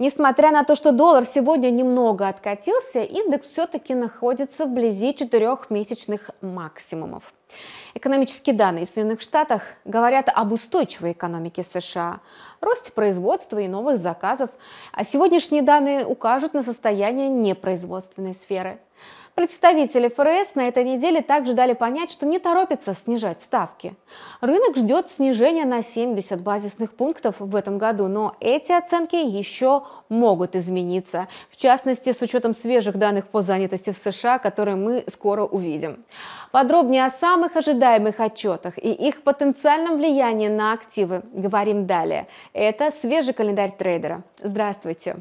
Несмотря на то, что доллар сегодня немного откатился, индекс все-таки находится вблизи четырехмесячных максимумов. Экономические данные в Соединенных Штатах говорят об устойчивой экономике США, росте производства и новых заказов, а сегодняшние данные укажут на состояние непроизводственной сферы. Представители ФРС на этой неделе также дали понять, что не торопятся снижать ставки. Рынок ждет снижения на 70 базисных пунктов в этом году, но эти оценки еще могут измениться, в частности с учетом свежих данных по занятости в США, которые мы скоро увидим. Подробнее о самых ожидаемых отчетах и их потенциальном влиянии на активы говорим далее. Это свежий календарь трейдера. Здравствуйте!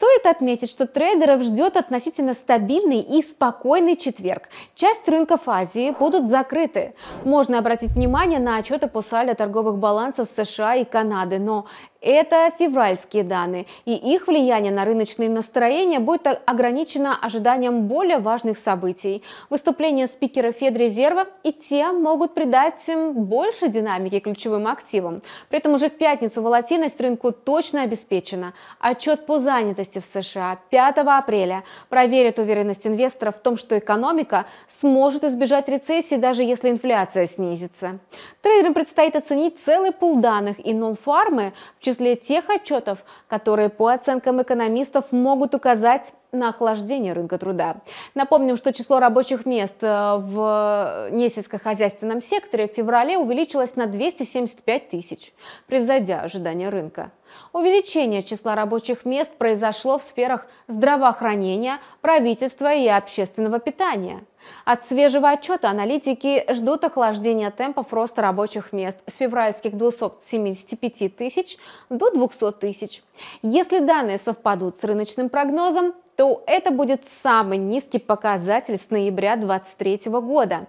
Стоит отметить, что трейдеров ждет относительно стабильный и спокойный четверг. Часть рынков Азии будут закрыты. Можно обратить внимание на отчеты по сальдо торговых балансов США и Канады, но это февральские данные, и их влияние на рыночные настроения будет ограничено ожиданием более важных событий. Выступление спикера Федрезерва и те могут придать им больше динамики ключевым активам. При этом уже в пятницу волатильность рынку точно обеспечена. Отчет по занятости в США 5 апреля проверит уверенность инвесторов в том, что экономика сможет избежать рецессии, даже если инфляция снизится. Трейдерам предстоит оценить целый пул данных, и Номфармы в числе тех отчетов, которые, по оценкам экономистов, могут указать на охлаждение рынка труда. Напомним, что число рабочих мест э, в э, несельскохозяйственном секторе в феврале увеличилось на 275 тысяч, превзойдя ожидания рынка. Увеличение числа рабочих мест произошло в сферах здравоохранения, правительства и общественного питания. От свежего отчета аналитики ждут охлаждения темпов роста рабочих мест с февральских 275 тысяч до 200 тысяч. Если данные совпадут с рыночным прогнозом, то это будет самый низкий показатель с ноября 2023 года.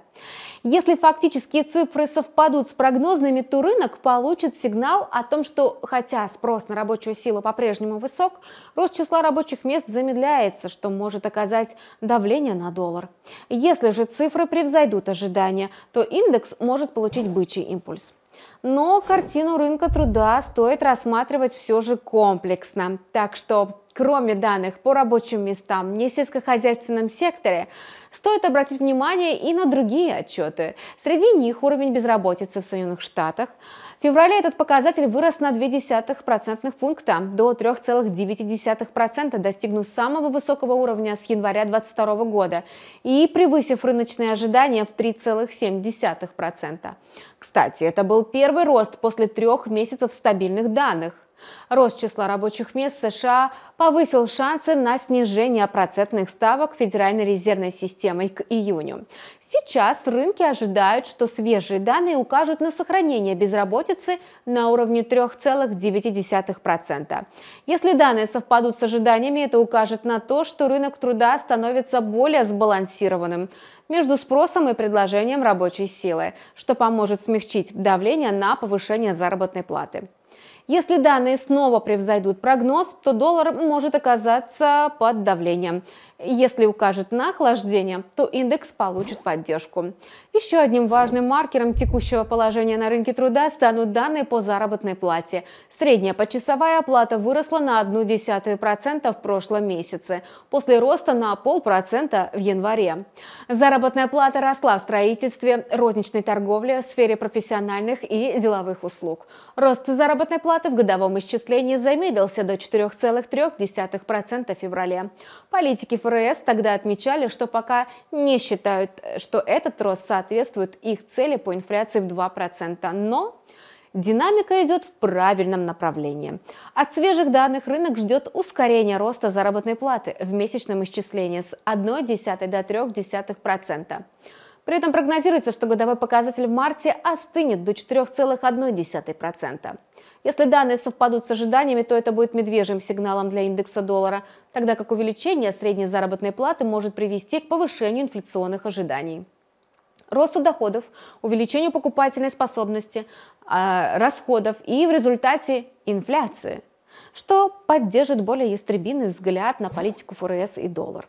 Если фактические цифры совпадут с прогнозными, то рынок получит сигнал о том, что хотя спрос на рабочую силу по-прежнему высок, рост числа рабочих мест замедляется, что может оказать давление на доллар. Если же цифры превзойдут ожидания, то индекс может получить бычий импульс. Но картину рынка труда стоит рассматривать все же комплексно. Так что Кроме данных по рабочим местам не сельскохозяйственном секторе, стоит обратить внимание и на другие отчеты. Среди них уровень безработицы в Соединенных Штатах. В феврале этот показатель вырос на 0,2% пункта до 3,9%, достигнув самого высокого уровня с января 2022 года и превысив рыночные ожидания в 3,7%. Кстати, это был первый рост после трех месяцев стабильных данных – Рост числа рабочих мест США повысил шансы на снижение процентных ставок Федеральной резервной системой к июню. Сейчас рынки ожидают, что свежие данные укажут на сохранение безработицы на уровне 3,9%. Если данные совпадут с ожиданиями, это укажет на то, что рынок труда становится более сбалансированным между спросом и предложением рабочей силы, что поможет смягчить давление на повышение заработной платы. Если данные снова превзойдут прогноз, то доллар может оказаться под давлением. Если укажет на охлаждение, то индекс получит поддержку. Еще одним важным маркером текущего положения на рынке труда станут данные по заработной плате. Средняя почасовая оплата выросла на процента в прошлом месяце, после роста на 0,5% в январе. Заработная плата росла в строительстве, розничной торговле, сфере профессиональных и деловых услуг. Рост заработной платы зарплаты в годовом исчислении замедлился до 4,3% в феврале. Политики ФРС тогда отмечали, что пока не считают, что этот рост соответствует их цели по инфляции в 2%, но динамика идет в правильном направлении. От свежих данных рынок ждет ускорение роста заработной платы в месячном исчислении с 0,1 до 0,3%. При этом прогнозируется, что годовой показатель в марте остынет до 4,1%. Если данные совпадут с ожиданиями, то это будет медвежьим сигналом для индекса доллара, тогда как увеличение средней заработной платы может привести к повышению инфляционных ожиданий росту доходов, увеличению покупательной способности, а, расходов и в результате инфляции, что поддержит более ястребиный взгляд на политику ФРС и доллар.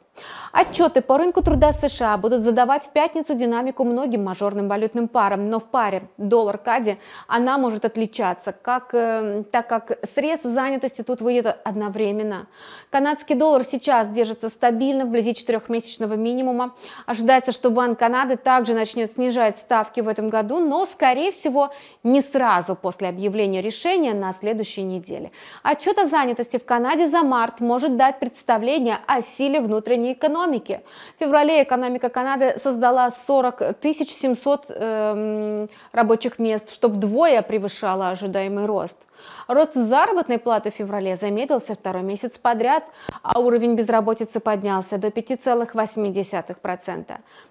Отчеты по рынку труда США будут задавать в пятницу динамику многим мажорным валютным парам, но в паре доллар-кади она может отличаться, как, э, так как срез занятости тут выйдет одновременно. Канадский доллар сейчас держится стабильно вблизи четырехмесячного минимума. Ожидается, что Банк Канады также начнет снижать ставки в этом году, но, скорее всего, не сразу после объявления решения на следующей неделе. Отчет о занятости в Канаде за март может дать представление о силе внутренней экономики. В феврале экономика Канады создала 40 700 э, рабочих мест, что вдвое превышало ожидаемый рост. Рост заработной платы в феврале замедлился второй месяц подряд, а уровень безработицы поднялся до 5,8%.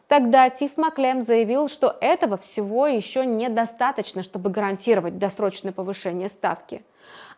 Тогда Тиф Маклем заявил, что этого всего еще недостаточно, чтобы гарантировать досрочное повышение ставки.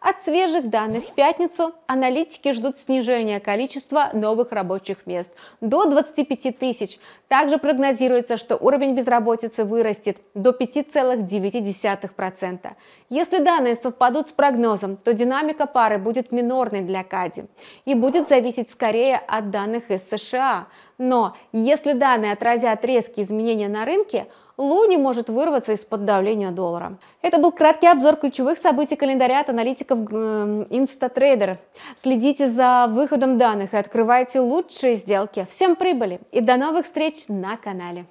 От свежих данных в пятницу аналитики ждут снижения количества новых рабочих мест до 25 тысяч. Также прогнозируется, что уровень безработицы вырастет до 5,9%. Если данные совпадут с прогнозом, то динамика пары будет минорной для КАДИ и будет зависеть скорее от данных из США. Но если данные отразят резкие изменения на рынке, Луни может вырваться из-под давления доллара. Это был краткий обзор ключевых событий календаря от аналитика поисков эм, Инстатрейдер. Следите за выходом данных и открывайте лучшие сделки. Всем прибыли и до новых встреч на канале.